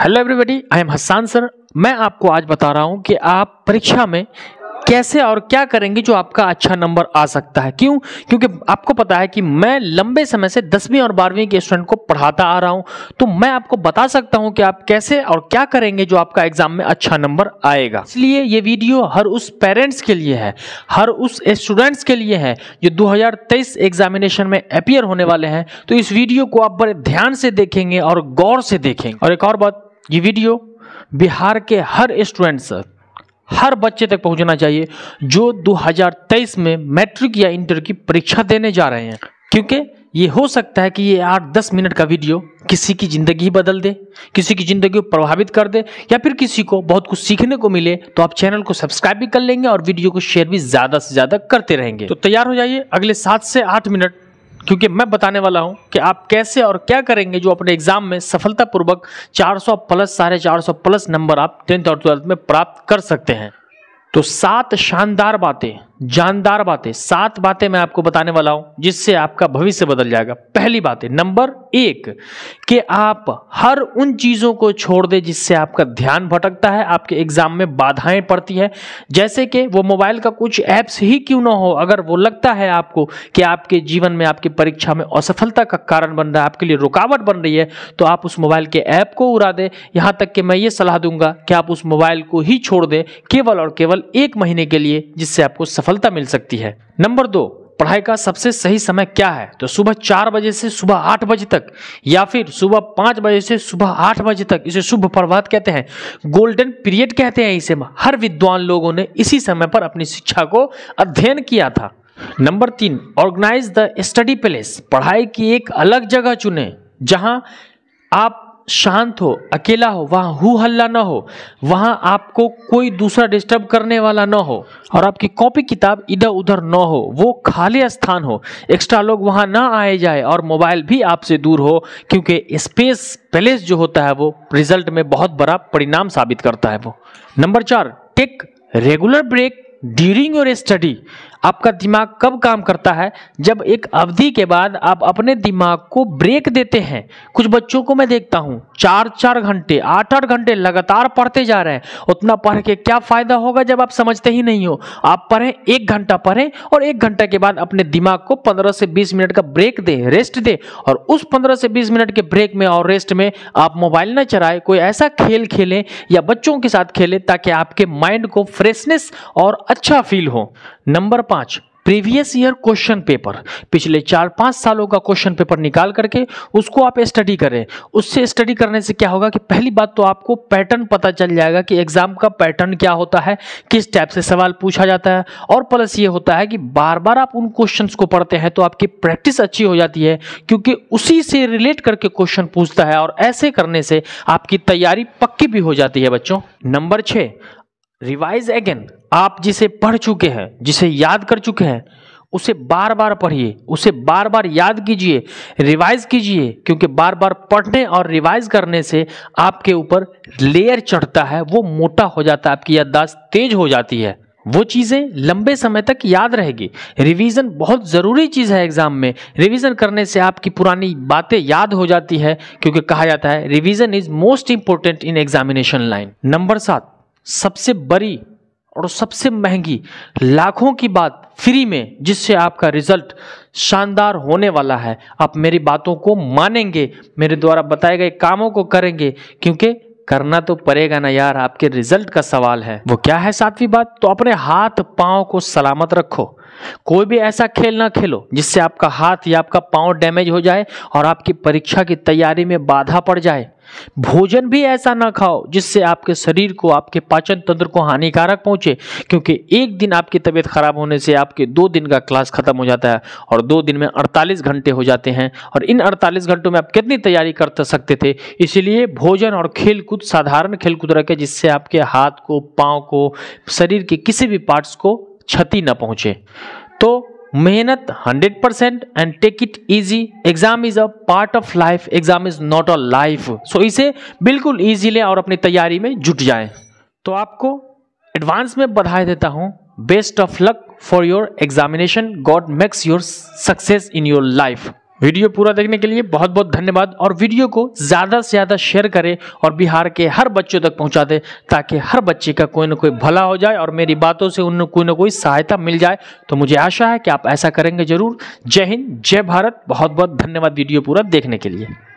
hello everybody I am Hasan sir मैं आपको आज बता रहा हूं कि आप परीक्षा में कैसे और क्या करेंगे जो आपका अच्छा नंबर आ सकता है क्यों क्योंकि आपको पता है कि मैं लंबे समय से दसवीं और बारहवीं के स्टूडेंट को पढ़ाता आ रहा हूं तो मैं आपको बता सकता हूं कि आप कैसे और क्या करेंगे जो आपका एग्जाम में अच्छा नंबर आएगा इसलिए ये वीडियो हर उस पेरेंट्स के लिए है हर उस स्टूडेंट्स के लिए है जो दो एग्जामिनेशन में अपियर होने वाले हैं तो इस वीडियो को आप बड़े ध्यान से देखेंगे और गौर से देखेंगे और एक और बात ये वीडियो बिहार के हर स्टूडेंट्स हर बच्चे तक पहुंचना चाहिए जो 2023 में मैट्रिक या इंटर की परीक्षा देने जा रहे हैं क्योंकि ये हो सकता है कि ये आठ दस मिनट का वीडियो किसी की ज़िंदगी बदल दे किसी की ज़िंदगी को प्रभावित कर दे या फिर किसी को बहुत कुछ सीखने को मिले तो आप चैनल को सब्सक्राइब भी कर लेंगे और वीडियो को शेयर भी ज़्यादा से ज़्यादा करते रहेंगे तो तैयार हो जाइए अगले सात से आठ मिनट क्योंकि मैं बताने वाला हूं कि आप कैसे और क्या करेंगे जो अपने एग्जाम में सफलतापूर्वक 400 प्लस साढ़े चार प्लस नंबर आप टेंथ और ट्वेल्थ में प्राप्त कर सकते हैं तो सात शानदार बातें जानदार बातें सात बातें मैं आपको बताने वाला हूं जिससे आपका भविष्य बदल जाएगा पहली बात है नंबर एक कि आप हर उन चीज़ों को छोड़ दें जिससे आपका ध्यान भटकता है आपके एग्जाम में बाधाएं पड़ती हैं जैसे कि वो मोबाइल का कुछ ऐप्स ही क्यों ना हो अगर वो लगता है आपको कि आपके जीवन में आपकी परीक्षा में असफलता का कारण बन रहा है आपके लिए रुकावट बन रही है तो आप उस मोबाइल के ऐप को उड़ा दें यहाँ तक कि मैं ये सलाह दूंगा कि आप उस मोबाइल को ही छोड़ दें केवल और केवल एक महीने के लिए जिससे आपको सफलता मिल सकती है नंबर दो पढ़ाई का सबसे सही समय क्या है तो सुबह चार बजे से सुबह आठ बजे तक या फिर सुबह पांच बजे से सुबह आठ बजे तक इसे शुभ प्रभात कहते हैं गोल्डन पीरियड कहते हैं इसे हर विद्वान लोगों ने इसी समय पर अपनी शिक्षा को अध्ययन किया था नंबर तीन ऑर्गेनाइज द स्टडी प्लेस पढ़ाई की एक अलग जगह चुने जहां आप शांत हो अकेला हो वहाँ हु हल्ला ना हो वहाँ आपको कोई दूसरा डिस्टर्ब करने वाला ना हो और आपकी कॉपी किताब इधर उधर ना हो वो खाली स्थान हो एक्स्ट्रा लोग वहाँ ना आए जाए और मोबाइल भी आपसे दूर हो क्योंकि स्पेस पैलेस जो होता है वो रिजल्ट में बहुत बड़ा परिणाम साबित करता है वो नंबर चार take regular break during your study आपका दिमाग कब काम करता है जब एक अवधि के बाद आप अपने दिमाग को ब्रेक देते हैं कुछ बच्चों को मैं देखता हूँ चार चार घंटे आठ आठ घंटे लगातार पढ़ते जा रहे हैं उतना पढ़ के क्या फ़ायदा होगा जब आप समझते ही नहीं हो आप पढ़ें एक घंटा पढ़ें और एक घंटा के बाद अपने दिमाग को पंद्रह से बीस मिनट का ब्रेक दें रेस्ट दें और उस पंद्रह से बीस मिनट के ब्रेक में और रेस्ट में आप मोबाइल ना चलाएं कोई ऐसा खेल खेलें या बच्चों के साथ खेलें ताकि आपके माइंड को फ्रेशनेस और अच्छा फील हो नंबर पांच प्रीवियस ईयर क्वेश्चन पेपर पिछले चार पाँच सालों का क्वेश्चन पेपर निकाल करके उसको आप स्टडी करें उससे स्टडी करने से क्या होगा कि पहली बात तो आपको पैटर्न पता चल जाएगा कि एग्जाम का पैटर्न क्या होता है किस टाइप से सवाल पूछा जाता है और प्लस ये होता है कि बार बार आप उन क्वेश्चन को पढ़ते हैं तो आपकी प्रैक्टिस अच्छी हो जाती है क्योंकि उसी से रिलेट करके क्वेश्चन पूछता है और ऐसे करने से आपकी तैयारी पक्की भी हो जाती है बच्चों नंबर छः रिवाइज अगेन आप जिसे पढ़ चुके हैं जिसे याद कर चुके हैं उसे बार बार पढ़िए उसे बार बार याद कीजिए रिवाइज कीजिए क्योंकि बार बार पढ़ने और रिवाइज करने से आपके ऊपर लेयर चढ़ता है वो मोटा हो जाता है आपकी याददाश्त तेज हो जाती है वो चीज़ें लंबे समय तक याद रहेगी रिवीजन बहुत ज़रूरी चीज़ है एग्ज़ाम में रिवीजन करने से आपकी पुरानी बातें याद हो जाती है क्योंकि कहा जाता है revision is most important in examination line number सात सबसे बड़ी और सबसे महंगी लाखों की बात फ्री में जिससे आपका रिजल्ट शानदार होने वाला है आप मेरी बातों को मानेंगे मेरे द्वारा बताए गए कामों को करेंगे क्योंकि करना तो पड़ेगा ना यार आपके रिजल्ट का सवाल है वो क्या है सातवीं बात तो अपने हाथ पांव को सलामत रखो कोई भी ऐसा खेल ना खेलो जिससे आपका हाथ या आपका पांव डैमेज हो जाए और आपकी परीक्षा की तैयारी में बाधा पड़ जाए भोजन भी ऐसा ना खाओ जिससे आपके शरीर को आपके पाचन तंत्र को हानिकारक पहुंचे क्योंकि एक दिन आपकी तबीयत खराब होने से आपके दो दिन का क्लास खत्म हो जाता है और दो दिन में 48 घंटे हो जाते हैं और इन 48 घंटों में आप कितनी तैयारी कर सकते थे इसलिए भोजन और खेलकूद साधारण खेलकूद रखें जिससे आपके हाथ को पाँव को शरीर के किसी भी पार्ट्स को क्षति न पहुँचे तो मेहनत 100 percent and take it easy exam is a part of life exam is not a life so इसे बिल्कुल ईजी लें और अपनी तैयारी में जुट जाएं तो आपको एडवांस में बधाई देता हूँ best of luck for your examination god makes your success in your life video पूरा देखने के लिए बहुत बहुत धन्यवाद और वीडियो को ज़्यादा से ज़्यादा शेयर करें और बिहार के हर बच्चों तक पहुँचा दें ताकि हर बच्चे का कोई ना कोई भला हो जाए और मेरी बातों से उन कोई ना कोई सहायता मिल जाए तो मुझे आशा है कि आप ऐसा करेंगे जरूर जय हिंद जय भारत बहुत बहुत धन्यवाद वीडियो पूरा देखने के लिए